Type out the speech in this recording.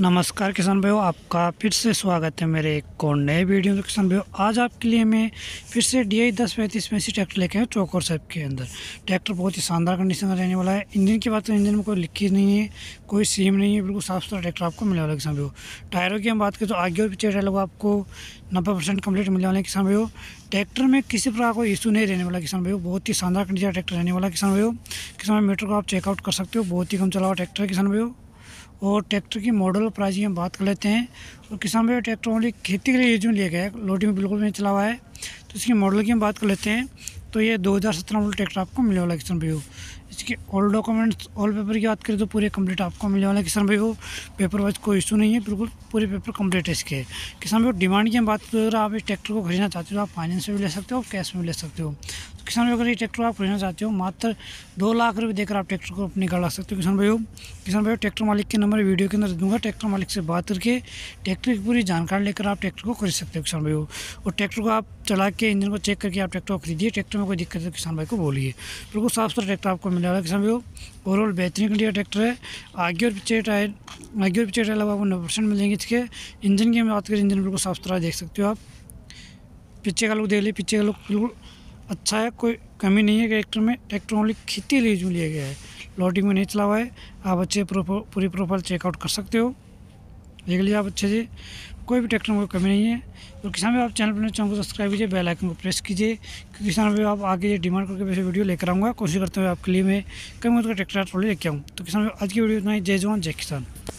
नमस्कार किसान भाइयों आपका फिर से स्वागत है मेरे एक और नए वीडियो में किसान भाइयों आज आपके लिए मैं फिर से डी आई दस पैंतीस में सी ट्रैक्टर लेके आया चौकोर साहब के अंदर ट्रैक्टर बहुत ही शानदार कंडीशन में रहने वाला है इंजन की बात करें तो इंजन में कोई लीकेज नहीं है कोई सीम नहीं है बिल्कुल साफ सुथरा ट्रैक्टर आपको मिलने वाला किसान भाई टायरों की हम बात करें तो आगे और पीछे टायर आपको नब्बे परसेंट कम्प्लीट मिलने वाले किसान भाई ट्रैक्टर में किसी प्रकार कोई इशू नहीं रहने वाला किसान भाई बहुत ही शानदार कंडीशन ट्रैक्टर रहने वाला किसान भाई किसान मीटर को आप चेकआउट कर सकते हो बहुत ही कम चला हुआ ट्रैक्टर है किसान भाई और ट्रैक्टर की मॉडल प्राइस की हम बात कर लेते हैं और किसान भाई ट्रैक्टर ओनली खेती के लिए जो लिया गया है लोडिंग बिल्कुल नहीं चला हुआ है तो इसकी मॉडल की हम बात कर लेते हैं तो ये दो हज़ार सत्रह मॉडल ट्रैक्टर आपको मिलने वाला किसान भाई इसके ऑल डॉक्यूमेंट्स ऑल पेपर की बात करें तो पूरे कम्प्लीट आपको मिलने वाला किसान भाई हो पेपर वाइज कोई इशू नहीं है बिल्कुल पूरे पेपर कम्प्लीट है इसके किसान भाई डिमांड की हम बात करें अगर तो आप इस ट्रैक्टर को खरीदना चाहते हो तो आप फाइनेंस में भी ले सकते हो कैश में भी ले सकते हो किसान भाई अगर ये ट्रैक्टर आप खरीदना चाहते हो मात्र दो लाख रुपये देकर आप ट्रैक्टर को अपने सकते हो किसान भाई किसान भाई ट्रैक्टर मालिक के नंबर वीडियो के अंदर दूंगा ट्रैक्टर मालिक से बात करके ट्रैक्टर की पूरी जानकारी लेकर आप ट्रैक्टर को खरीद सकते हो किसान भाई और ट्रैक्टर को आप चला के इंजन को चेक करके आप ट्रैक्टर को खरीदिए ट्रैक्टर में कोई दिक्कत है तो किसान भाई को बोलिए बिल्कुल साफ सुथरा ट्रैक्टर आपको मिल जाएगा किसान भाई ओवरऑल बेहतरीन कंडिया ट्रैक्टर है आगे और पीछे टायर आगे और पीछे टायर आपको नब्बे परसेंट मिलेंगे इसके इंजन की हम बात करें इंजन बिल्कुल साफ सुथरा देख सकते हो आप पीछे का लोग देख ले पीछे का लोग बिल्कुल अच्छा है कोई कमी नहीं है ट्रैक्टर में ट्रैक्टर ओनली खेती लिए जो लिया गया है लोडिंग में नहीं चला हुआ है आप अच्छे पूरी प्रोफाइल चेकआउट कर सकते हो देख लिया आप अच्छे से कोई भी ट्रैक्टर में कोई कमी नहीं है और तो किसान भी आप चैनल पर चैनल को सब्सक्राइब कीजिए बेल आइकन को प्रेस कीजिए क्योंकि किसान भी आप आगे डिमांड करके वैसे वीडियो लेकर आऊँगा कोशिश करते हुए आपके लिए मैं कमी का ट्रैक्टर ट्रॉली लेके आऊँ तो किसान भी आज की वीडियो इतना ही जय जवान जय किसान